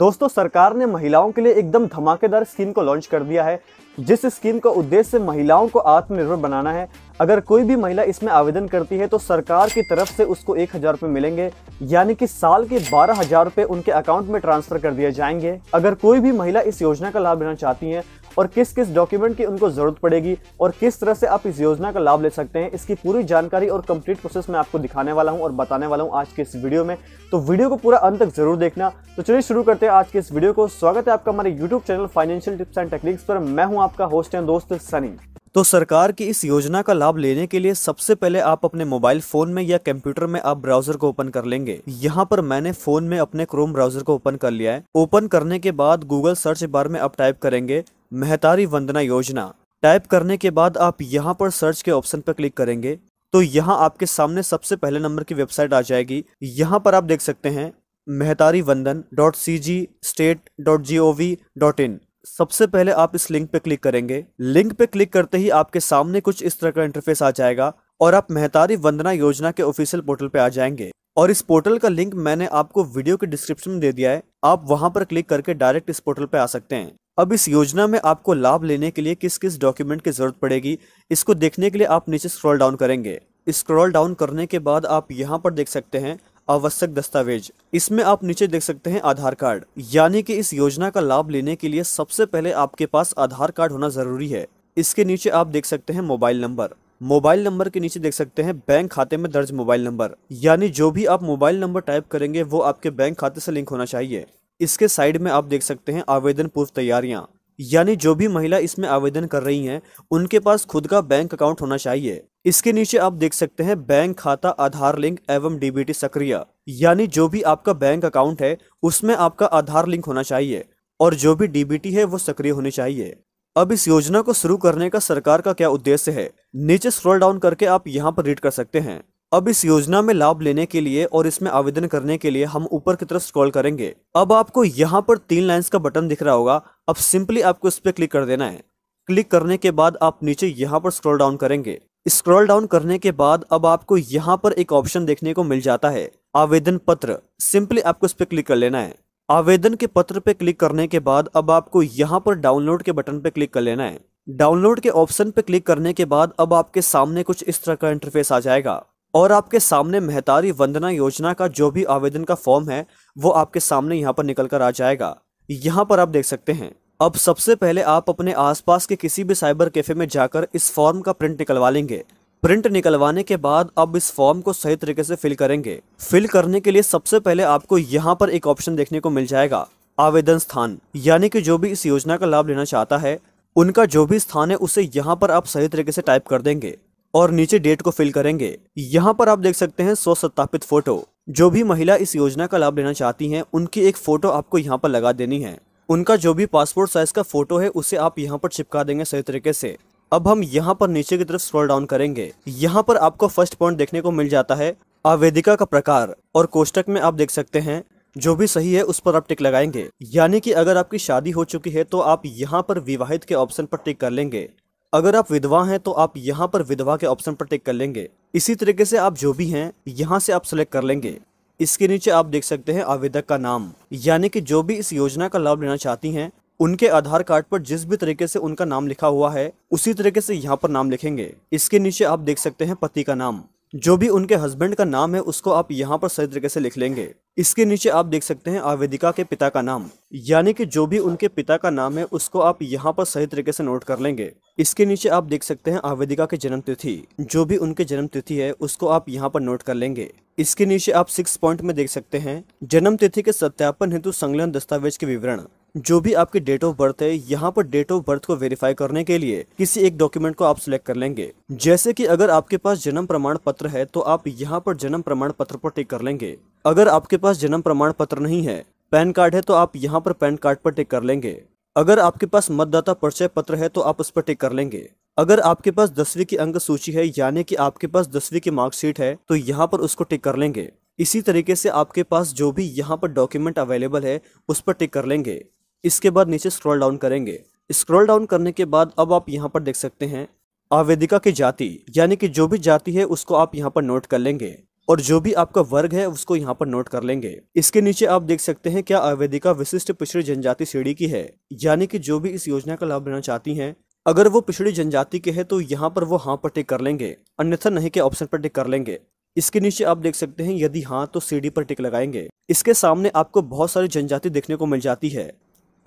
दोस्तों सरकार ने महिलाओं के लिए एकदम धमाकेदार स्कीम को लॉन्च कर दिया है जिस स्कीम का उद्देश्य महिलाओं को आत्मनिर्भर बनाना है अगर कोई भी महिला इसमें आवेदन करती है तो सरकार की तरफ से उसको एक हजार रुपये मिलेंगे यानी कि साल के बारह हजार रुपये उनके अकाउंट में ट्रांसफर कर दिए जाएंगे अगर कोई भी महिला इस योजना का लाभ लेना चाहती है और किस किस डॉक्यूमेंट की उनको ज़रूरत पड़ेगी और किस तरह से आप इस योजना का लाभ ले सकते हैं इसकी पूरी जानकारी और कंप्लीट प्रोसेस मैं आपको दिखाने वाला हूँ और बताने वाला हूँ आज के इस वीडियो में तो वीडियो को पूरा अंत तक ज़रूर देखना तो चलिए शुरू करते हैं आज के इस वीडियो को स्वागत है आपका हमारे YouTube channel financial tips and techniques पर मैं हूँ आपका होस्ट एंड दोस्त सनी तो सरकार की इस योजना का लाभ लेने के लिए सबसे पहले आप अपने मोबाइल फोन में या कंप्यूटर में आप ब्राउजर को ओपन कर लेंगे यहाँ पर मैंने फोन में अपने क्रोम ब्राउजर को ओपन कर लिया है ओपन करने के बाद गूगल सर्च बार में आप टाइप करेंगे महतारी वंदना योजना टाइप करने के बाद आप यहाँ पर सर्च के ऑप्शन पर क्लिक करेंगे तो यहाँ आपके सामने सबसे पहले नंबर की वेबसाइट आ जाएगी यहाँ पर आप देख सकते हैं Mahtari Vandan dot C G state dot G O V dot in सबसे पहले आप इस लिंक पे क्लिक करेंगे लिंक पे क्लिक करते ही आपके सामने कुछ इस तरह का इंटरफेस आ जाएगा और आप मेहतारी वंदना योजना के ऑफिशियल पोर्टल पे आ जाएंगे और इस पोर्टल का लिंक मैंने आपको वीडियो के डिस्क्रिप्शन में दे दिया है आप वहां पर क्लिक करके डायरेक्ट इस पोर्टल पे आ सकते हैं अब इस योजना में आपको लाभ लेने के लिए किस किस डॉक्यूमेंट की ज़रूरत पड़ेगी इसको देखने के लिए आप नीचे स्क्रॉल डाउन करेंगे स्क्रॉल डाउन करने के बाद आप यहाँ पर देख सकते हैं आवश्यक दस्तावेज इसमें आप नीचे देख सकते हैं आधार कार्ड यानी कि इस योजना का लाभ लेने के लिए सबसे पहले आपके पास आधार कार्ड होना ज़रूरी है इसके नीचे आप देख सकते हैं मोबाइल नंबर मोबाइल नंबर के नीचे देख सकते हैं बैंक खाते में दर्ज मोबाइल नंबर यानी जो भी आप मोबाइल नंबर टाइप करेंगे वो आपके बैंक खाते से लिंक होना चाहिए इसके साइड में आप देख सकते हैं आवेदन पूर्व तैयारियाँ यानी जो भी महिला इसमें आवेदन कर रही हैं उनके पास खुद का बैंक अकाउंट होना चाहिए इसके नीचे आप देख सकते हैं बैंक खाता आधार लिंक एवं डीबीटी सक्रिय यानी जो भी आपका बैंक अकाउंट है उसमें आपका आधार लिंक होना चाहिए और जो भी डीबीटी है वो सक्रिय होनी चाहिए अब इस योजना को शुरू करने का सरकार का क्या उद्देश्य है नीचे स्क्रॉल डाउन करके आप यहाँ पर रीड कर सकते हैं अब इस योजना में लाभ लेने के लिए और इसमें आवेदन करने के लिए हम ऊपर की तरफ स्क्रॉल करेंगे अब आपको यहाँ पर तीन लाइन का बटन दिख रहा होगा अब सिंपली आपको इस पर क्लिक कर देना है क्लिक करने के बाद आप नीचे यहाँ पर स्क्रॉल डाउन करेंगे स्क्रॉल डाउन करने के बाद अब आपको यहाँ पर एक ऑप्शन देखने को मिल जाता है आवेदन पत्र सिंपली आपको इस पर क्लिक कर लेना है आवेदन के पत्र पे क्लिक करने के बाद अब आपको यहाँ पर डाउनलोड के बटन पे क्लिक कर लेना है डाउनलोड के ऑप्शन पे क्लिक करने के बाद अब आपके सामने कुछ इस तरह का इंटरफेस आ जाएगा और आपके सामने महतारी वंदना योजना का जो भी आवेदन का फॉर्म है वो आपके सामने यहाँ पर निकल कर आ जाएगा यहाँ पर आप देख सकते हैं अब सबसे पहले आप अपने आसपास के किसी भी साइबर कैफे में जाकर इस फॉर्म का प्रिंट निकलवा लेंगे प्रिंट निकलवाने के बाद अब इस फॉर्म को सही तरीके से फिल करेंगे फिल करने के लिए सबसे पहले आपको यहाँ पर एक ऑप्शन देखने को मिल जाएगा आवेदन स्थान यानी कि जो भी इस योजना का लाभ लेना चाहता है उनका जो भी स्थान है उसे यहाँ पर आप सही तरीके से टाइप कर देंगे और नीचे डेट को फिल करेंगे यहाँ पर आप देख सकते हैं सौ सत्तापित फोटो जो भी महिला इस योजना का लाभ लेना चाहती हैं उनकी एक फ़ोटो आपको यहाँ पर लगा देनी है उनका जो भी पासपोर्ट साइज का फ़ोटो है उसे आप यहाँ पर चिपका देंगे सही तरीके से अब हम यहाँ पर नीचे की तरफ स्क्रॉल डाउन करेंगे यहाँ पर आपको फर्स्ट पॉइंट देखने को मिल जाता है आवेदिका का प्रकार और कोष्टक में आप देख सकते हैं जो भी सही है उस पर आप टिक लगाएंगे यानी कि अगर आपकी शादी हो चुकी है तो आप यहाँ पर विवाहित के ऑप्शन पर टिक कर लेंगे अगर आप विधवा हैं तो आप यहाँ पर विधवा के ऑप्शन पर टिक कर लेंगे इसी तरीके से आप जो भी हैं यहाँ से आप सेलेक्ट कर लेंगे इसके नीचे आप देख सकते हैं आवेदक का नाम यानी कि जो भी इस योजना का लाभ लेना चाहती हैं उनके आधार कार्ड पर जिस भी तरीके से उनका नाम लिखा हुआ है उसी तरीके से यहाँ पर नाम लिखेंगे इसके नीचे आप देख सकते हैं पति का नाम जो भी उनके हस्बैंड का नाम है उसको आप यहाँ पर सही तरीके से लिख लेंगे इसके नीचे आप देख सकते हैं आवेदिका के पिता का नाम यानी कि जो भी उनके पिता का नाम है उसको आप यहाँ पर सही तरीके से नोट कर लेंगे इसके नीचे आप देख सकते हैं आवेदिका के जन्म तिथि जो भी उनके जन्म तिथि है उसको आप यहाँ पर नोट कर लेंगे इसके नीचे आप सिक्स पॉइंट में देख सकते हैं जन्म तिथि के सत्यापन हेतु संलग्न दस्तावेज के विवरण जो भी आपकी डेट ऑफ बर्थ है यहाँ पर डेट ऑफ बर्थ को वेरीफाई करने के लिए किसी एक डॉक्यूमेंट को आप सिलेक्ट कर लेंगे जैसे कि अगर आपके पास जन्म प्रमाण पत्र है तो आप यहाँ पर जन्म प्रमाण पत्र पर टिक कर लेंगे अगर आपके पास जन्म प्रमाण पत्र नहीं है पैन कार्ड है तो आप यहाँ पर पैन कार्ड पर टिक कर लेंगे अगर आपके पास मतदाता परिचय पत्र है तो आप उस पर टिक कर लेंगे अगर आपके पास दसवीं की अंक सूची है यानी कि आपके पास दसवीं की मार्कशीट है तो यहाँ पर उसको टिक कर लेंगे इसी तरीके से आपके पास जो भी यहाँ पर डॉक्यूमेंट अवेलेबल है उस पर टिक कर लेंगे इसके बाद नीचे स्क्रॉल डाउन करेंगे स्क्रॉल डाउन करने के बाद अब आप यहाँ पर देख सकते हैं आवेदिका की जाति यानी कि जो भी जाति है उसको आप यहाँ पर नोट कर लेंगे और जो भी आपका वर्ग है उसको यहाँ पर नोट कर लेंगे इसके नीचे आप देख सकते हैं क्या आवेदिका विशिष्ट पिछड़ी जनजाति श्रेणी की है यानी कि जो भी इस योजना का लाभ लेना चाहती हैं अगर वो पिछड़ी जनजाति के हैं तो यहाँ पर वो हाँ पर टिक कर लेंगे अन्यथा नहीं के ऑप्शन पर टिक कर लेंगे इसके नीचे आप देख सकते हैं यदि हाँ तो सीढ़ी पर टिक लगाएंगे इसके सामने आपको बहुत सारी जनजाति देखने को मिल जाती है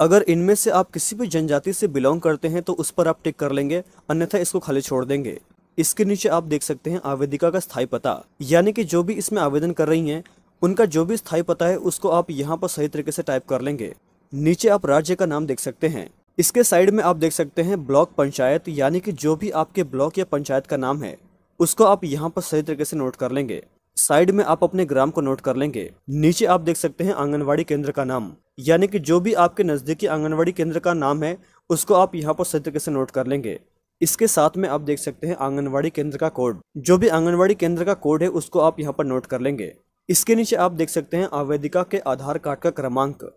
अगर इनमें से आप किसी भी जनजाति से बिलोंग करते हैं तो उस पर आप टिक कर लेंगे अन्यथा इसको खाली छोड़ देंगे इसके नीचे आप देख सकते हैं आवेदिका का स्थायी पता यानी कि जो भी इसमें आवेदन कर रही हैं उनका जो भी स्थायी पता है उसको आप यहाँ पर सही तरीके से टाइप कर लेंगे नीचे आप राज्य का नाम देख सकते हैं इसके साइड में आप देख सकते हैं ब्लॉक पंचायत यानी कि जो भी आपके ब्लॉक या पंचायत का नाम है उसको आप यहाँ पर सही तरीके से नोट कर लेंगे साइड में आप अपने ग्राम को नोट कर लेंगे नीचे आप देख सकते हैं आंगनबाड़ी केंद्र का नाम यानी कि जो भी आपके नज़दीकी आंगनबाड़ी केंद्र का नाम है उसको आप यहाँ पर सही तरीके से नोट कर लेंगे इसके साथ में आप देख सकते हैं आंगनबाड़ी केंद्र का कोड जो भी आंगनबाड़ी केंद्र का कोड है उसको आप यहाँ पर नोट कर लेंगे इसके नीचे आप देख सकते हैं आवेदिका के आधार कार्ड का क्रमांक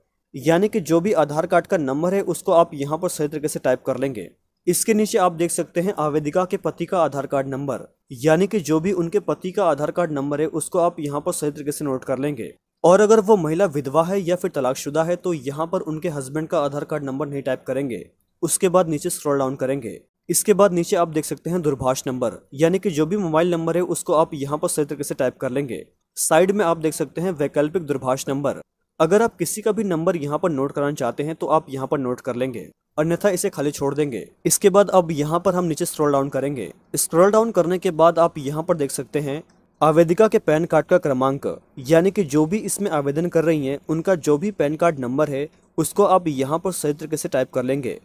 यानी कि जो भी आधार कार्ड का नंबर है उसको आप यहाँ पर सही तरीके से टाइप कर लेंगे इसके नीचे आप देख सकते हैं आवेदिका के पति का आधार कार्ड नंबर यानी कि जो भी उनके पति का आधार कार्ड नंबर है उसको आप यहाँ पर सही तरीके से नोट कर लेंगे और अगर वो महिला विधवा है या फिर तलाकशुदा है तो यहाँ पर उनके हस्बैंड का आधार कार्ड नंबर नहीं टाइप करेंगे उसके बाद नीचे स्क्रॉल डाउन करेंगे इसके बाद नीचे आप देख सकते हैं दूरभाष नंबर यानी कि जो भी मोबाइल नंबर है उसको आप यहाँ पर सही तरीके से टाइप कर लेंगे साइड में आप देख सकते हैं वैकल्पिक दूरभाष नंबर अगर आप किसी का भी नंबर यहाँ पर नोट कराना चाहते हैं तो आप यहाँ पर नोट कर लेंगे अन्यथा इसे खाली छोड़ देंगे इसके बाद अब यहाँ पर हम नीचे स्क्रॉल डाउन करेंगे स्क्रॉल डाउन करने के बाद आप यहाँ पर देख सकते हैं आवेदिका के पैन कार्ड का क्रमांक यानी कि जो भी इसमें आवेदन कर रही हैं उनका जो भी पैन कार्ड नंबर है उसको आप यहाँ पर सही तरीके से टाइप कर लेंगे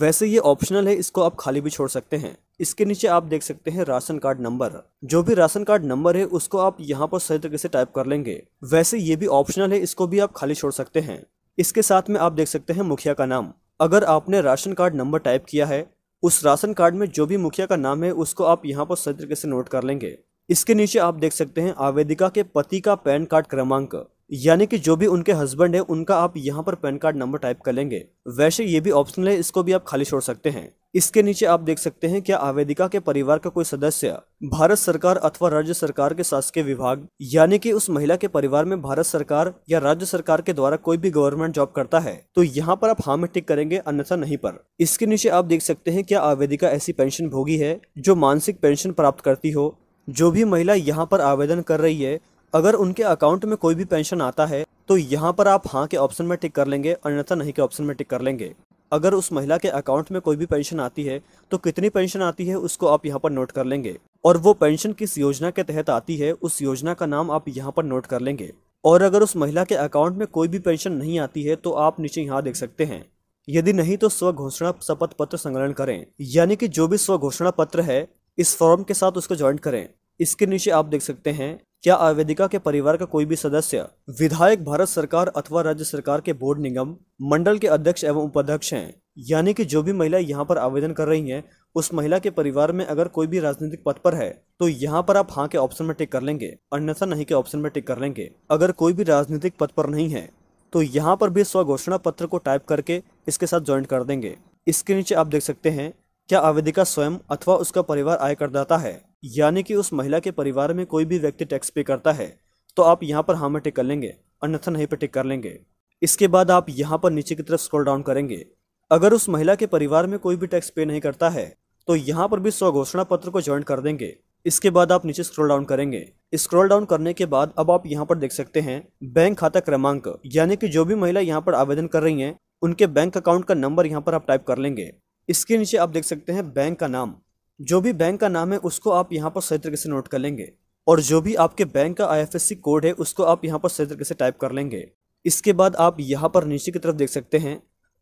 वैसे ये ऑप्शनल है इसको आप खाली भी छोड़ सकते हैं इसके नीचे आप देख सकते हैं राशन कार्ड नंबर जो भी राशन कार्ड नंबर है उसको आप यहाँ पर सही तरीके से टाइप कर लेंगे वैसे ये भी ऑप्शनल है इसको भी आप खाली छोड़ सकते हैं इसके साथ में आप देख सकते हैं मुखिया का नाम अगर आपने राशन कार्ड नंबर टाइप किया है उस राशन कार्ड में जो भी मुखिया का नाम है उसको आप यहाँ पर सही तरीके से नोट कर लेंगे इसके नीचे आप देख सकते हैं आवेदिका के पति का पैन कार्ड क्रमांक यानी कि जो भी उनके हस्बैंड है उनका आप यहाँ पर पैन कार्ड नंबर टाइप कर लेंगे वैसे ये भी ऑप्शनल है इसको भी आप खाली छोड़ सकते हैं इसके नीचे आप देख सकते हैं क्या आवेदिका के परिवार का कोई सदस्य भारत सरकार अथवा राज्य सरकार के शासकीय विभाग यानी कि उस महिला के परिवार में भारत सरकार या राज्य सरकार के द्वारा कोई भी गवर्नमेंट जॉब करता है तो यहाँ पर आप हाँ में टिक करेंगे अन्यथा नहीं पर इसके नीचे आप देख सकते हैं क्या आवेदिका ऐसी पेंशन भोगी है जो मानसिक पेंशन प्राप्त करती हो जो भी महिला यहाँ पर आवेदन कर रही है अगर उनके अकाउंट में कोई भी पेंशन आता है तो यहाँ पर आप हाँ के ऑप्शन में टिक कर लेंगे अन्यथा नहीं के ऑप्शन में टिक कर लेंगे अगर उस महिला के अकाउंट में कोई भी पेंशन आती है तो कितनी पेंशन आती है उसको आप यहाँ पर नोट कर लेंगे और वो पेंशन किस योजना के तहत आती है उस योजना का नाम आप यहाँ पर नोट कर लेंगे और अगर उस महिला के अकाउंट में कोई भी पेंशन नहीं आती है तो आप नीचे यहाँ देख सकते हैं यदि नहीं तो स्व घोषणा शपथ पत्र संग्रहण करें यानी कि जो भी स्व घोषणा पत्र है इस फॉर्म के साथ उसको ज्वाइन करें इसके नीचे आप देख सकते हैं क्या आवेदिका के परिवार का कोई भी सदस्य विधायक भारत सरकार अथवा राज्य सरकार के बोर्ड निगम मंडल के अध्यक्ष एवं उपाध्यक्ष हैं यानी कि जो भी महिला यहाँ पर आवेदन कर रही हैं उस महिला के परिवार में अगर कोई भी राजनीतिक पद पर है तो यहाँ पर आप हाँ के ऑप्शन में टिक कर लेंगे अन्यथा नहीं के ऑप्शन में टिक कर लेंगे अगर कोई भी राजनीतिक पद पर नहीं है तो यहाँ पर भी स्व घोषणा पत्र को टाइप करके इसके साथ ज्वाइन कर देंगे इसके नीचे आप देख सकते हैं क्या आवेदिका स्वयं अथवा उसका परिवार आयकरदाता है यानी कि उस महिला के परिवार में कोई भी व्यक्ति टैक्स पे करता है तो आप यहाँ पर हाँ में टिक कर लेंगे अन्यथा नहीं पे टिक कर लेंगे इसके बाद आप यहाँ पर नीचे की तरफ स्क्रॉल डाउन करेंगे अगर उस महिला के परिवार में कोई भी टैक्स पे नहीं करता है तो यहाँ पर भी स्व घोषणा पत्र को ज्वाइन कर देंगे इसके बाद आप नीचे स्क्रॉल डाउन करेंगे स्क्रॉल डाउन करने के बाद अब आप यहाँ पर देख सकते हैं बैंक खाता क्रमांक यानी कि जो भी महिला यहाँ पर आवेदन कर रही है उनके बैंक अकाउंट का नंबर यहाँ पर आप टाइप कर लेंगे इसके नीचे आप देख सकते हैं बैंक का नाम जो भी बैंक का नाम है उसको आप यहाँ पर सही तरीके से नोट कर लेंगे और जो भी आपके बैंक का आई कोड है उसको आप यहाँ पर सही तरीके से टाइप कर लेंगे इसके बाद आप यहाँ पर नीचे की तरफ देख सकते हैं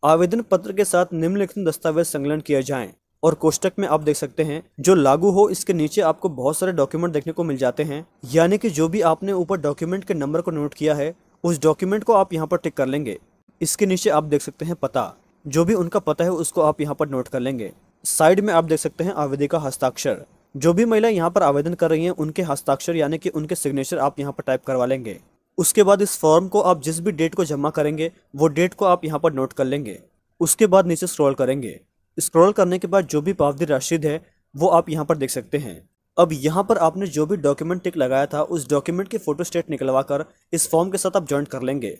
आवेदन पत्र के साथ निम्नलिखित दस्तावेज संकलन किए जाए और कोष्टक में आप देख सकते हैं जो लागू हो इसके नीचे आपको बहुत सारे डॉक्यूमेंट देखने को मिल जाते हैं यानी कि जो भी आपने ऊपर डॉक्यूमेंट के नंबर को नोट किया है उस डॉक्यूमेंट को आप यहाँ पर टिक कर लेंगे इसके नीचे आप देख सकते हैं पता जो भी उनका पता है उसको आप यहाँ पर नोट कर लेंगे साइड में आप देख सकते हैं आवेदिका हस्ताक्षर जो भी महिला यहाँ पर आवेदन कर रही हैं उनके हस्ताक्षर यानी कि उनके सिग्नेचर आप यहाँ पर टाइप करवा लेंगे उसके बाद इस फॉर्म को आप जिस भी डेट को जमा करेंगे वो डेट को आप यहाँ पर नोट कर लेंगे उसके बाद नीचे स्क्रॉल करेंगे स्क्रॉल करने के बाद जो भी पावधि राशिद है वो आप यहाँ पर देख सकते हैं अब यहाँ पर आपने जो भी डॉक्यूमेंट टिक लगाया था उस डॉक्यूमेंट की फोटो स्टेट निकलवा कर इस फॉर्म के साथ आप ज्वाइंट कर लेंगे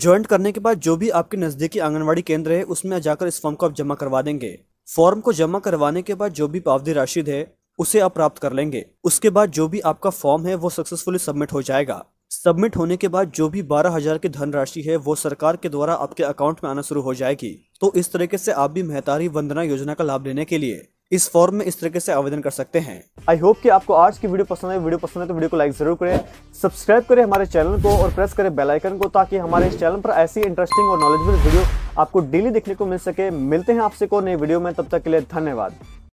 ज्वाइंट करने के बाद जो भी आपके नज़दीकी आंगनबाड़ी केंद्र है उसमें जाकर इस फॉर्म को आप जमा करवा देंगे फॉर्म को जमा करवाने के बाद जो भी पावधि राशि है उसे आप प्राप्त कर लेंगे उसके बाद जो भी आपका फॉर्म है वो सक्सेसफुली सबमिट हो जाएगा सबमिट होने के बाद जो भी बारह हजार की धनराशि है वो सरकार के द्वारा आपके अकाउंट में आना शुरू हो जाएगी तो इस तरीके से आप भी मेहतारी वंदना योजना का लाभ लेने के लिए इस फॉर्म में इस तरीके से आवेदन कर सकते हैं आई होप कि आपको आज की वीडियो पसंद है वीडियो पसंद है तो वीडियो को लाइक जरूर करें सब्सक्राइब करें हमारे चैनल को और प्रेस करें बेल आइकन को ताकि हमारे इस चैनल पर ऐसी इंटरेस्टिंग और नॉलेजफुल वीडियो आपको डेली देखने को मिल सके मिलते हैं आपसे को नई वीडियो में तब तक के लिए धन्यवाद